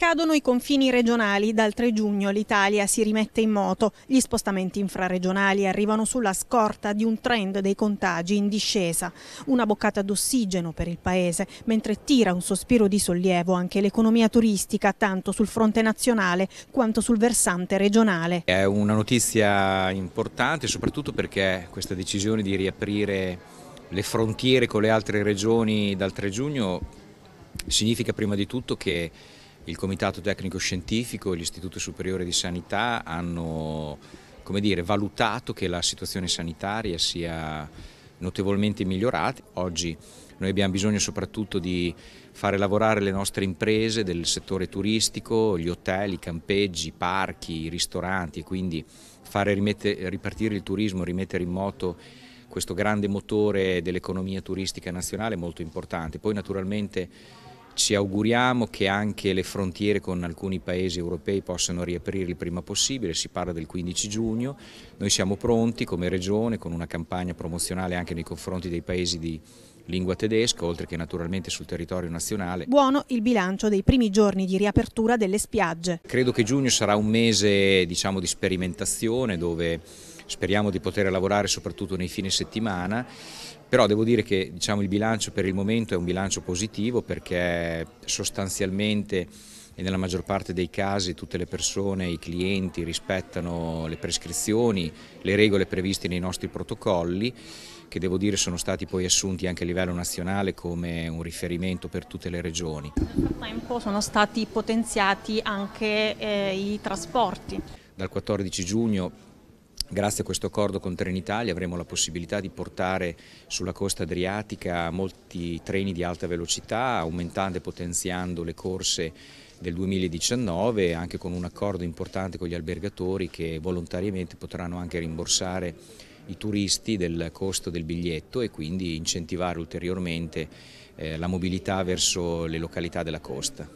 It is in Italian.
Cadono i confini regionali, dal 3 giugno l'Italia si rimette in moto, gli spostamenti infraregionali arrivano sulla scorta di un trend dei contagi in discesa, una boccata d'ossigeno per il Paese, mentre tira un sospiro di sollievo anche l'economia turistica, tanto sul fronte nazionale quanto sul versante regionale. È una notizia importante soprattutto perché questa decisione di riaprire le frontiere con le altre regioni dal 3 giugno significa prima di tutto che il Comitato Tecnico Scientifico e l'Istituto Superiore di Sanità hanno dire, valutato che la situazione sanitaria sia notevolmente migliorata. Oggi noi abbiamo bisogno soprattutto di fare lavorare le nostre imprese del settore turistico, gli hotel, i campeggi, i parchi, i ristoranti e quindi fare ripartire il turismo, rimettere in moto questo grande motore dell'economia turistica nazionale è molto importante. Poi naturalmente ci auguriamo che anche le frontiere con alcuni paesi europei possano riaprire il prima possibile, si parla del 15 giugno, noi siamo pronti come regione con una campagna promozionale anche nei confronti dei paesi di lingua tedesca, oltre che naturalmente sul territorio nazionale. Buono il bilancio dei primi giorni di riapertura delle spiagge. Credo che giugno sarà un mese diciamo, di sperimentazione dove speriamo di poter lavorare soprattutto nei fine settimana, però devo dire che diciamo, il bilancio per il momento è un bilancio positivo perché sostanzialmente e nella maggior parte dei casi tutte le persone, i clienti rispettano le prescrizioni, le regole previste nei nostri protocolli che devo dire sono stati poi assunti anche a livello nazionale come un riferimento per tutte le regioni. Nel frattempo sono stati potenziati anche eh, i trasporti. Dal 14 giugno Grazie a questo accordo con Trenitalia avremo la possibilità di portare sulla costa adriatica molti treni di alta velocità, aumentando e potenziando le corse del 2019, anche con un accordo importante con gli albergatori che volontariamente potranno anche rimborsare i turisti del costo del biglietto e quindi incentivare ulteriormente eh, la mobilità verso le località della costa.